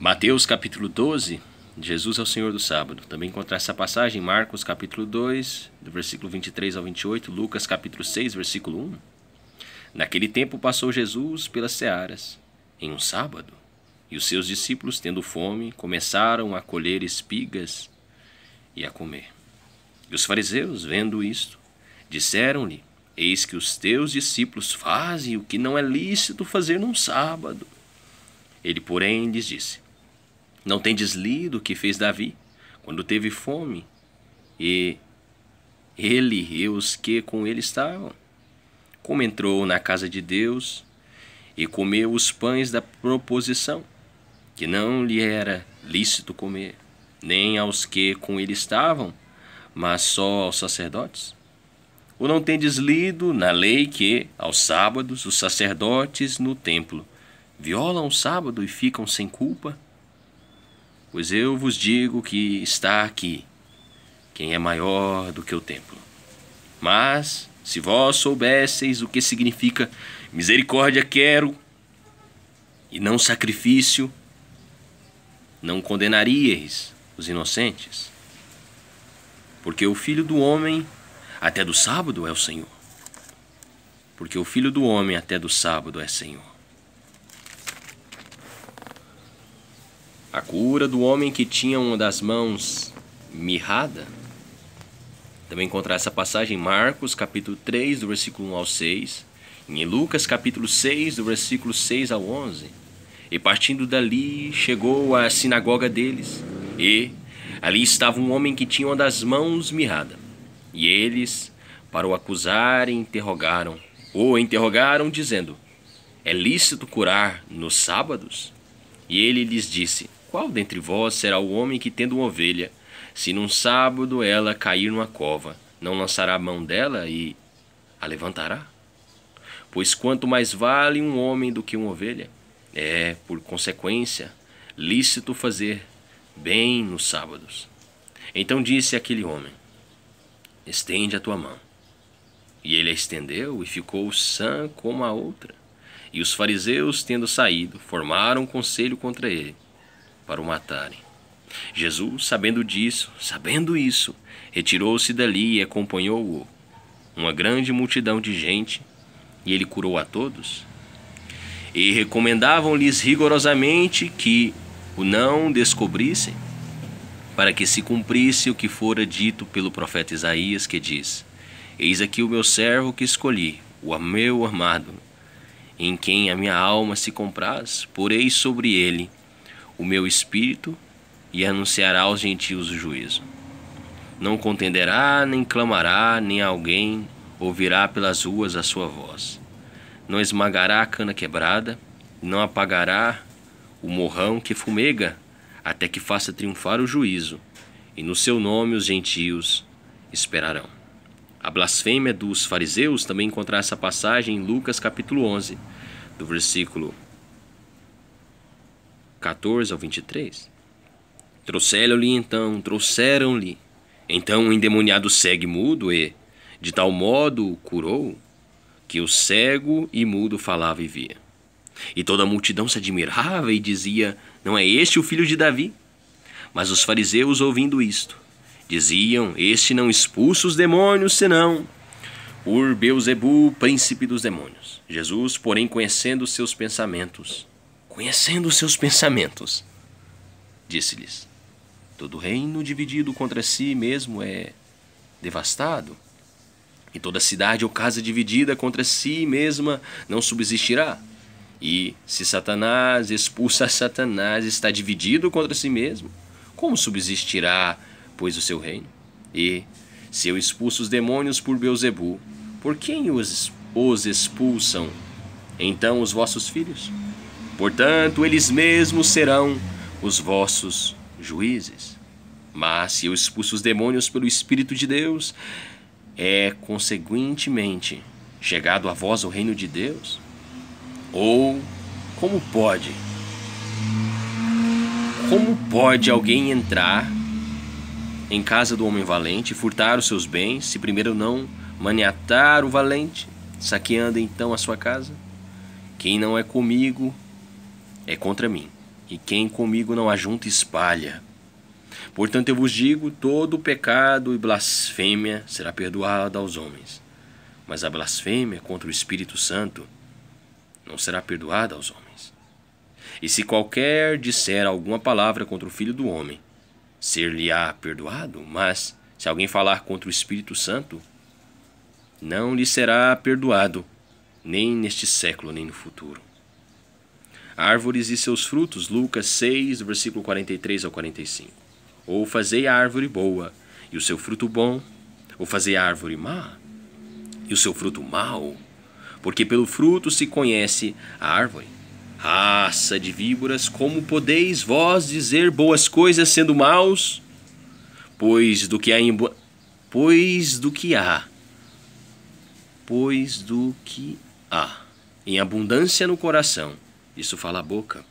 Mateus capítulo 12, Jesus é o Senhor do sábado. Também encontrar essa passagem em Marcos capítulo 2, do versículo 23 ao 28, Lucas capítulo 6, versículo 1. Naquele tempo passou Jesus pelas searas, em um sábado, e os seus discípulos, tendo fome, começaram a colher espigas e a comer. E os fariseus, vendo isto, disseram-lhe: Eis que os teus discípulos fazem o que não é lícito fazer num sábado. Ele, porém, lhes disse: não tem deslido o que fez Davi quando teve fome e ele e os que com ele estavam? Como entrou na casa de Deus e comeu os pães da proposição, que não lhe era lícito comer, nem aos que com ele estavam, mas só aos sacerdotes? Ou não tem deslido na lei que, aos sábados, os sacerdotes no templo violam o sábado e ficam sem culpa? Pois eu vos digo que está aqui quem é maior do que o templo. Mas, se vós soubesseis o que significa misericórdia quero e não sacrifício, não condenaríeis os inocentes. Porque o filho do homem, até do sábado, é o Senhor. Porque o filho do homem, até do sábado, é Senhor. A cura do homem que tinha uma das mãos mirrada. Também encontrar essa passagem em Marcos, capítulo 3, do versículo 1 ao 6, em Lucas, capítulo 6, do versículo 6 ao 11. E partindo dali, chegou à sinagoga deles, e ali estava um homem que tinha uma das mãos mirrada. E eles, para o acusarem, interrogaram, ou interrogaram, dizendo: É lícito curar nos sábados? E ele lhes disse: qual dentre vós será o homem que, tendo uma ovelha, se num sábado ela cair numa cova, não lançará a mão dela e a levantará? Pois quanto mais vale um homem do que uma ovelha, é, por consequência, lícito fazer bem nos sábados. Então disse aquele homem: Estende a tua mão. E ele a estendeu e ficou sã como a outra. E os fariseus, tendo saído, formaram um conselho contra ele para o matarem. Jesus, sabendo disso, sabendo isso, retirou-se dali e acompanhou-o, uma grande multidão de gente, e ele curou a todos. E recomendavam-lhes rigorosamente que o não descobrissem, para que se cumprisse o que fora dito pelo profeta Isaías, que diz: Eis aqui o meu servo que escolhi, o meu amado, em quem a minha alma se compraz, porei sobre ele o meu espírito e anunciará aos gentios o juízo. Não contenderá, nem clamará, nem alguém ouvirá pelas ruas a sua voz. Não esmagará a cana quebrada, não apagará o morrão que fumega, até que faça triunfar o juízo, e no seu nome os gentios esperarão. A blasfêmia dos fariseus também encontrará essa passagem em Lucas capítulo 11, do versículo 14 ao 23. Trouxeram-lhe então, trouxeram-lhe. Então o endemoniado segue mudo e, de tal modo, o curou, que o cego e mudo falava e via. E toda a multidão se admirava e dizia: Não é este o filho de Davi? Mas os fariseus, ouvindo isto, diziam: Este não expulsa os demônios, senão por Beuzebu, príncipe dos demônios. Jesus, porém, conhecendo seus pensamentos, conhecendo seus pensamentos. Disse-lhes: Todo reino dividido contra si mesmo é devastado, e toda cidade ou casa dividida contra si mesma não subsistirá. E se Satanás expulsa Satanás, está dividido contra si mesmo, como subsistirá, pois, o seu reino? E se eu expulso os demônios por Beuzebu, por quem os, os expulsam então os vossos filhos? Portanto, eles mesmos serão os vossos juízes. Mas se eu expulso os demônios pelo Espírito de Deus, é consequentemente chegado a vós o reino de Deus? Ou como pode? Como pode alguém entrar em casa do homem valente e furtar os seus bens, se primeiro não maniatar o valente, saqueando então a sua casa? Quem não é comigo é contra mim, e quem comigo não ajunta espalha. Portanto, eu vos digo: todo pecado e blasfêmia será perdoado aos homens, mas a blasfêmia contra o Espírito Santo não será perdoada aos homens. E se qualquer disser alguma palavra contra o Filho do Homem, ser-lhe-á perdoado, mas se alguém falar contra o Espírito Santo, não lhe será perdoado, nem neste século, nem no futuro árvores e seus frutos, Lucas 6, versículo 43 ao 45. Ou fazei a árvore boa e o seu fruto bom, ou fazei a árvore má e o seu fruto mau, porque pelo fruto se conhece a árvore. Raça de víboras, como podeis vós dizer boas coisas sendo maus? Pois do que há em pois do que há pois do que há em abundância no coração isso fala a boca.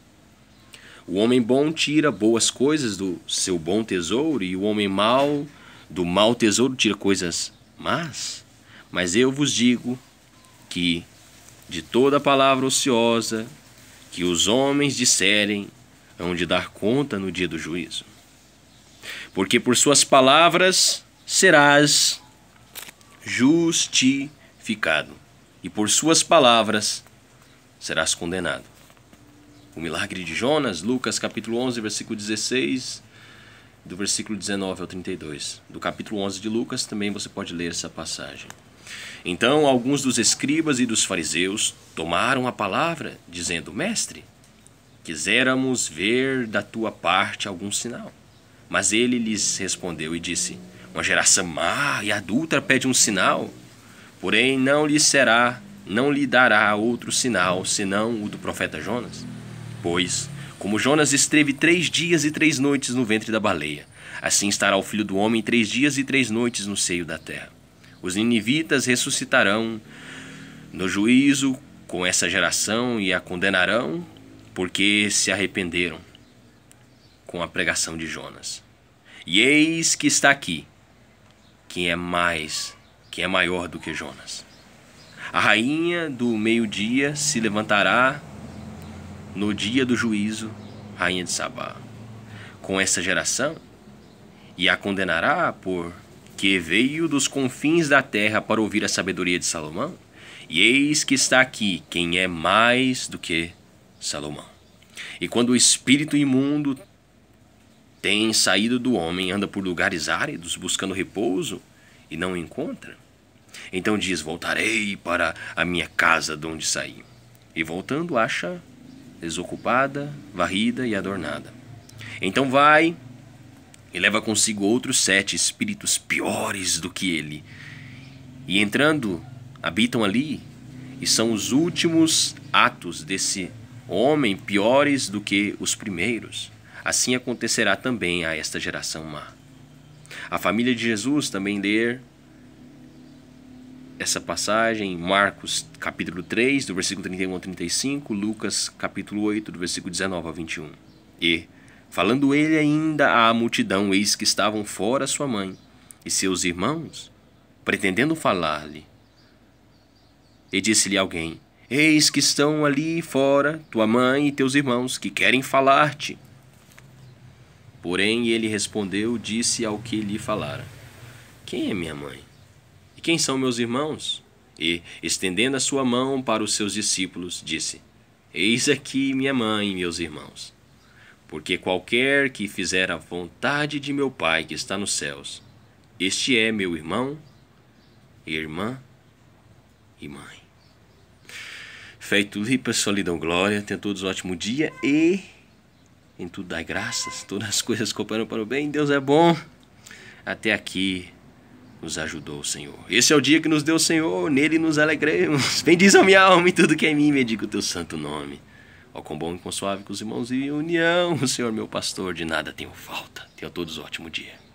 O homem bom tira boas coisas do seu bom tesouro, e o homem mau do mau tesouro tira coisas más. Mas eu vos digo que de toda palavra ociosa que os homens disserem, hão de dar conta no dia do juízo. Porque por suas palavras serás justificado, e por suas palavras serás condenado o milagre de Jonas, Lucas capítulo 11, versículo 16, do versículo 19 ao 32. Do capítulo 11 de Lucas também você pode ler essa passagem. Então, alguns dos escribas e dos fariseus tomaram a palavra, dizendo: Mestre, quiséramos ver da tua parte algum sinal. Mas ele lhes respondeu e disse: Uma geração má e adulta pede um sinal, porém não lhe será, não lhe dará outro sinal senão o do profeta Jonas. Pois, como Jonas esteve três dias e três noites no ventre da baleia, assim estará o filho do homem três dias e três noites no seio da terra. Os ninivitas ressuscitarão no juízo com essa geração e a condenarão, porque se arrependeram com a pregação de Jonas. E eis que está aqui quem é mais, quem é maior do que Jonas. A rainha do meio-dia se levantará no dia do juízo, rainha de Sabá, com essa geração, e a condenará por que veio dos confins da terra para ouvir a sabedoria de Salomão, e eis que está aqui quem é mais do que Salomão. E quando o espírito imundo tem saído do homem, anda por lugares áridos, buscando repouso, e não encontra, então diz: Voltarei para a minha casa de onde saí. E voltando, acha desocupada, varrida e adornada. Então vai e leva consigo outros sete espíritos piores do que ele. E entrando, habitam ali, e são os últimos atos desse homem piores do que os primeiros. Assim acontecerá também a esta geração má. A família de Jesus também der essa passagem Marcos capítulo 3, do versículo 31 a 35, Lucas capítulo 8, do versículo 19 a 21. E, falando ele ainda à multidão, eis que estavam fora sua mãe e seus irmãos, pretendendo falar-lhe. E disse-lhe alguém: Eis que estão ali fora tua mãe e teus irmãos, que querem falar-te. Porém ele respondeu, disse ao que lhe falara: Quem é minha mãe? E quem são meus irmãos? E, estendendo a sua mão para os seus discípulos, disse: Eis aqui minha mãe e meus irmãos. Porque qualquer que fizer a vontade de meu Pai que está nos céus, este é meu irmão, irmã e mãe. Feito ripa, solidão, glória. Tenha todos um ótimo dia e em tudo dai graças. Todas as coisas cooperam para o bem. Deus é bom. Até aqui nos ajudou o Senhor. Esse é o dia que nos deu o Senhor, nele nos alegremos. Bendiz a minha alma e tudo que é em mim, medico o teu santo nome. Ó com bom e com suave com os irmãos e união, o Senhor meu pastor, de nada tenho falta. Tenham todos um ótimo dia.